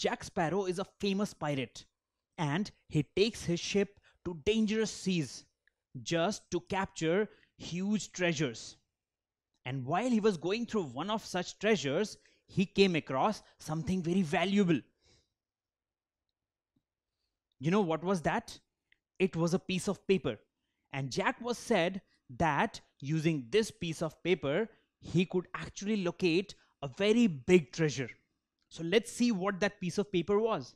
Jack Sparrow is a famous pirate and he takes his ship to dangerous seas just to capture huge treasures. And while he was going through one of such treasures, he came across something very valuable. You know what was that? It was a piece of paper. And Jack was said that using this piece of paper, he could actually locate a very big treasure. So let's see what that piece of paper was.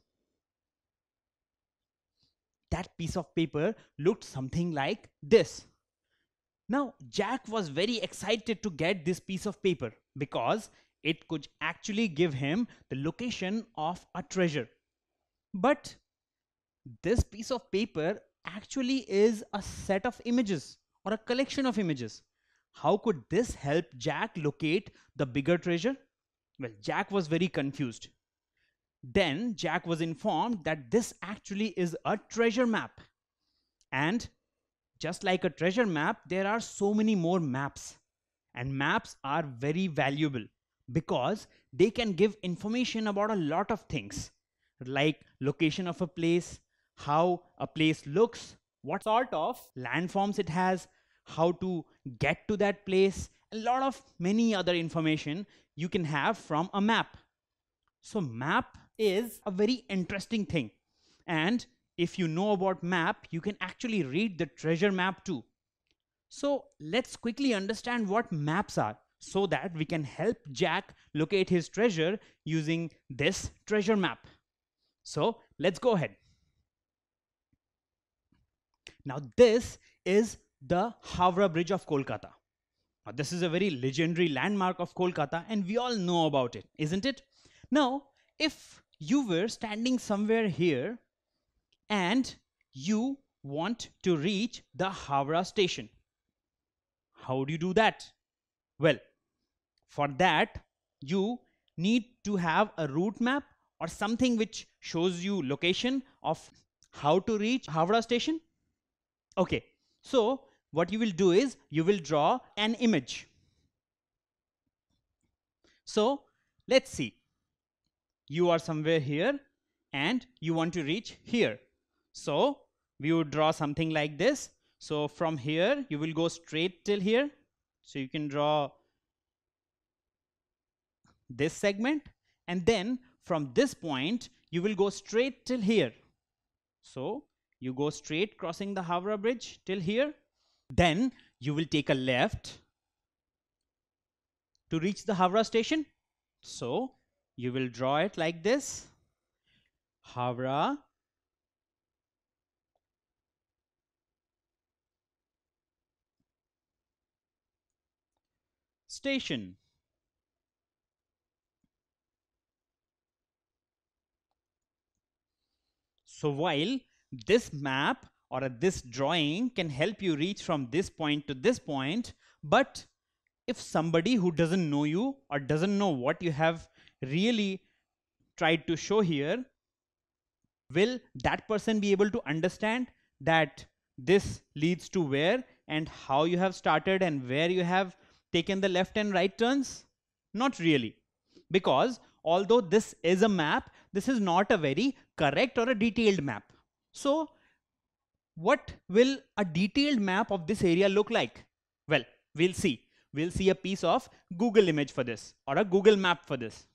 That piece of paper looked something like this. Now, Jack was very excited to get this piece of paper because it could actually give him the location of a treasure. But this piece of paper actually is a set of images or a collection of images. How could this help Jack locate the bigger treasure? Well, Jack was very confused. Then Jack was informed that this actually is a treasure map. And just like a treasure map, there are so many more maps. And maps are very valuable because they can give information about a lot of things like location of a place, how a place looks, what sort of landforms it has, how to get to that place, a lot of many other information you can have from a map. So map is a very interesting thing. And if you know about map, you can actually read the treasure map too. So let's quickly understand what maps are so that we can help Jack locate his treasure using this treasure map. So let's go ahead. Now this is the Howrah Bridge of Kolkata. Now, this is a very legendary landmark of Kolkata, and we all know about it, isn't it? Now, if you were standing somewhere here and you want to reach the Howrah station, how do you do that? Well, for that, you need to have a route map or something which shows you location of how to reach Howrah station. Okay, so what you will do is you will draw an image. So let's see. You are somewhere here and you want to reach here. So we would draw something like this. So from here, you will go straight till here. So you can draw this segment. And then from this point, you will go straight till here. So you go straight crossing the Havra Bridge till here then you will take a left to reach the Havra station. So you will draw it like this. Havra station. So while this map or this drawing can help you reach from this point to this point. But if somebody who doesn't know you or doesn't know what you have really tried to show here, will that person be able to understand that this leads to where and how you have started and where you have taken the left and right turns? Not really. Because although this is a map, this is not a very correct or a detailed map. So what will a detailed map of this area look like? Well, we'll see. We'll see a piece of Google image for this or a Google map for this.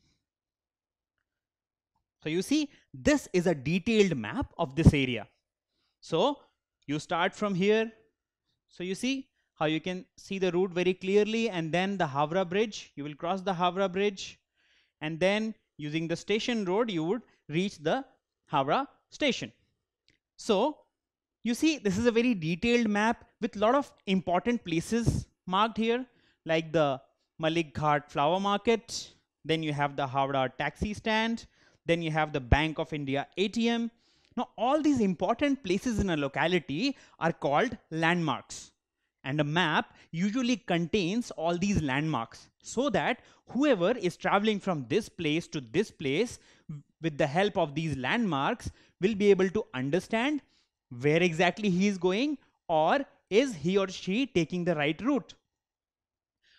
So you see, this is a detailed map of this area. So you start from here. So you see how you can see the route very clearly and then the Havra bridge, you will cross the Havra bridge and then using the station road, you would reach the Havra station. So you see, this is a very detailed map with a lot of important places marked here, like the Malik Ghat flower market. Then you have the Howrah taxi stand. Then you have the Bank of India ATM. Now, all these important places in a locality are called landmarks. And a map usually contains all these landmarks so that whoever is traveling from this place to this place with the help of these landmarks will be able to understand where exactly he is going or is he or she taking the right route.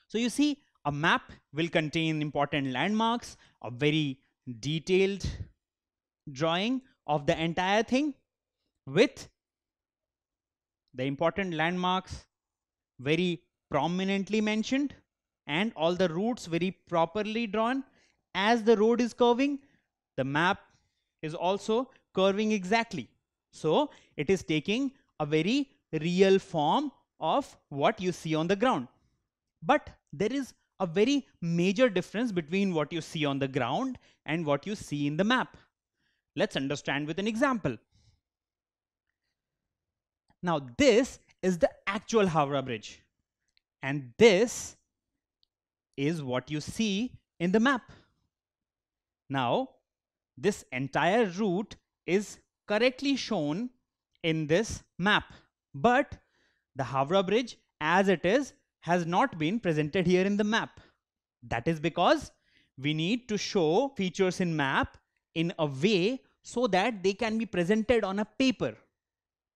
So you see a map will contain important landmarks, a very detailed drawing of the entire thing with the important landmarks very prominently mentioned and all the routes very properly drawn. As the road is curving, the map is also curving exactly. So it is taking a very real form of what you see on the ground. But there is a very major difference between what you see on the ground and what you see in the map. Let's understand with an example. Now this is the actual Howrah Bridge and this is what you see in the map. Now this entire route is correctly shown in this map. But the Havra Bridge as it is has not been presented here in the map. That is because we need to show features in map in a way so that they can be presented on a paper.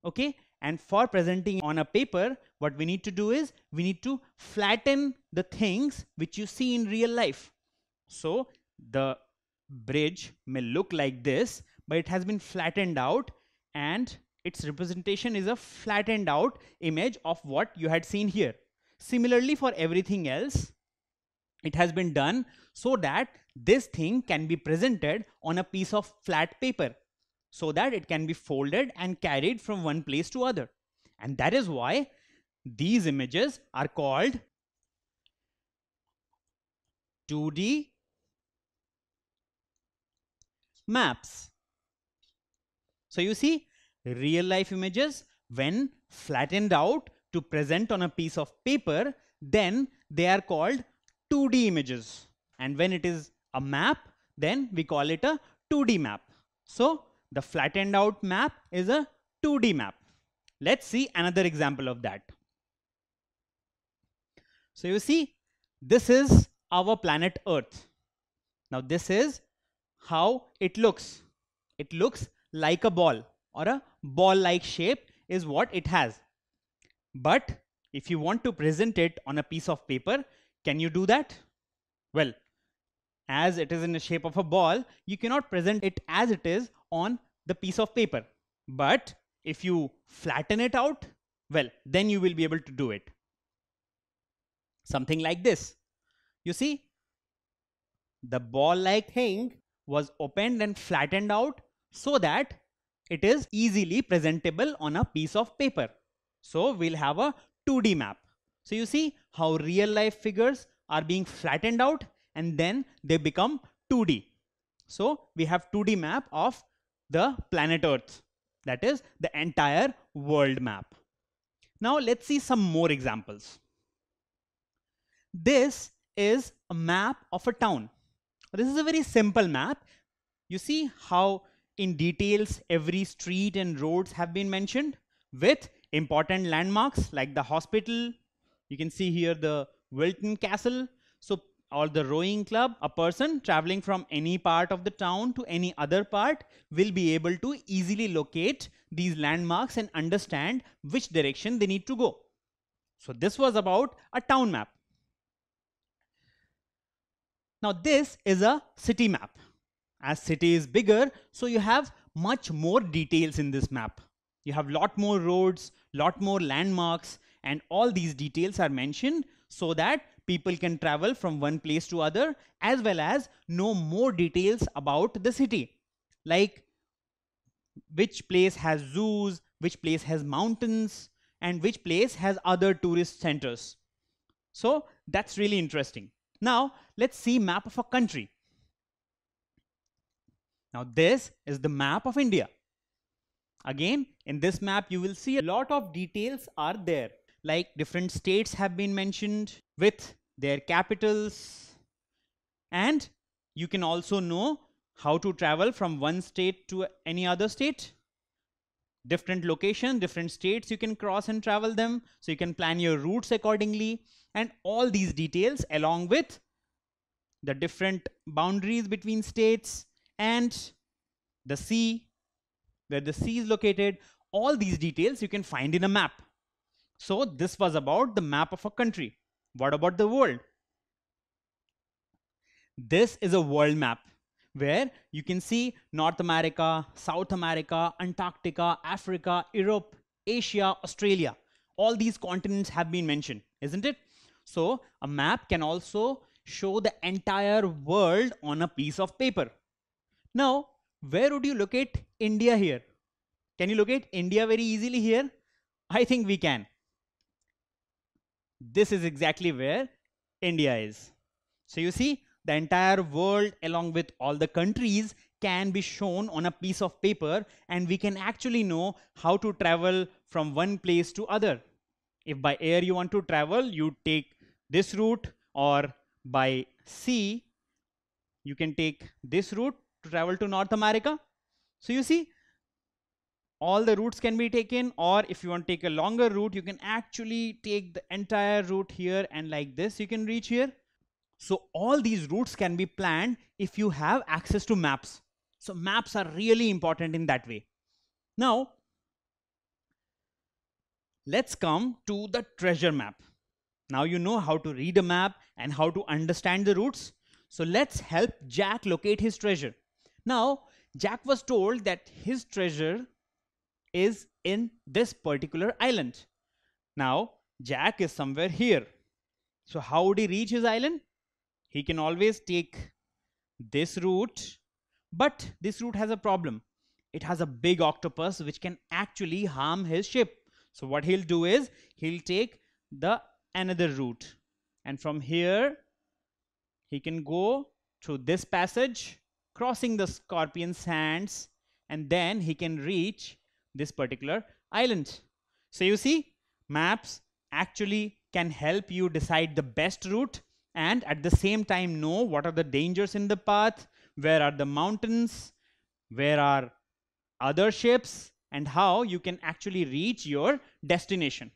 Okay. And for presenting on a paper, what we need to do is we need to flatten the things which you see in real life. So the bridge may look like this but it has been flattened out and its representation is a flattened out image of what you had seen here. Similarly for everything else, it has been done so that this thing can be presented on a piece of flat paper so that it can be folded and carried from one place to other. And that is why these images are called 2D maps. So you see real life images when flattened out to present on a piece of paper, then they are called 2D images. And when it is a map, then we call it a 2D map. So the flattened out map is a 2D map. Let's see another example of that. So you see, this is our planet Earth. Now this is how it looks. It looks like a ball or a ball like shape is what it has. But if you want to present it on a piece of paper, can you do that? Well, as it is in the shape of a ball, you cannot present it as it is on the piece of paper. But if you flatten it out, well, then you will be able to do it. Something like this. You see, the ball like thing was opened and flattened out so that it is easily presentable on a piece of paper. So we'll have a 2D map. So you see how real life figures are being flattened out and then they become 2D. So we have 2D map of the planet Earth. That is the entire world map. Now let's see some more examples. This is a map of a town. This is a very simple map. You see how in details every street and roads have been mentioned with important landmarks like the hospital. You can see here the Wilton Castle. So or the rowing club, a person traveling from any part of the town to any other part will be able to easily locate these landmarks and understand which direction they need to go. So this was about a town map. Now this is a city map. As city is bigger, so you have much more details in this map. You have lot more roads, lot more landmarks, and all these details are mentioned so that people can travel from one place to other as well as know more details about the city. Like which place has zoos, which place has mountains, and which place has other tourist centers. So that's really interesting. Now let's see map of a country. Now this is the map of India. Again, in this map, you will see a lot of details are there, like different states have been mentioned with their capitals. And you can also know how to travel from one state to any other state. Different location, different states you can cross and travel them. So you can plan your routes accordingly and all these details along with the different boundaries between states and the sea, where the sea is located, all these details you can find in a map. So this was about the map of a country. What about the world? This is a world map where you can see North America, South America, Antarctica, Africa, Europe, Asia, Australia. All these continents have been mentioned, isn't it? So a map can also show the entire world on a piece of paper. Now, where would you locate India here? Can you locate India very easily here? I think we can. This is exactly where India is. So you see, the entire world along with all the countries can be shown on a piece of paper and we can actually know how to travel from one place to other. If by air you want to travel, you take this route or by sea, you can take this route to travel to North America. So you see, all the routes can be taken or if you want to take a longer route, you can actually take the entire route here and like this, you can reach here. So all these routes can be planned if you have access to maps. So maps are really important in that way. Now, let's come to the treasure map. Now you know how to read a map and how to understand the routes. So let's help Jack locate his treasure. Now, Jack was told that his treasure is in this particular island. Now, Jack is somewhere here. So how would he reach his island? He can always take this route, but this route has a problem. It has a big octopus which can actually harm his ship. So what he'll do is he'll take the another route. And from here, he can go through this passage crossing the scorpion's hands and then he can reach this particular island. So you see maps actually can help you decide the best route and at the same time know what are the dangers in the path, where are the mountains, where are other ships and how you can actually reach your destination.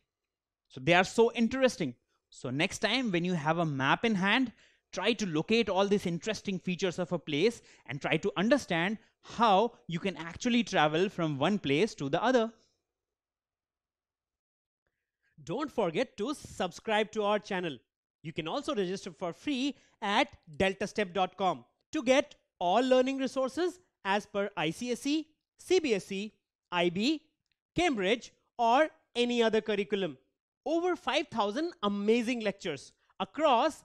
So they are so interesting. So next time when you have a map in hand, try to locate all these interesting features of a place and try to understand how you can actually travel from one place to the other. Don't forget to subscribe to our channel. You can also register for free at deltastep.com to get all learning resources as per ICSE, CBSE, IB, Cambridge or any other curriculum. Over 5,000 amazing lectures across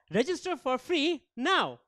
Register for free now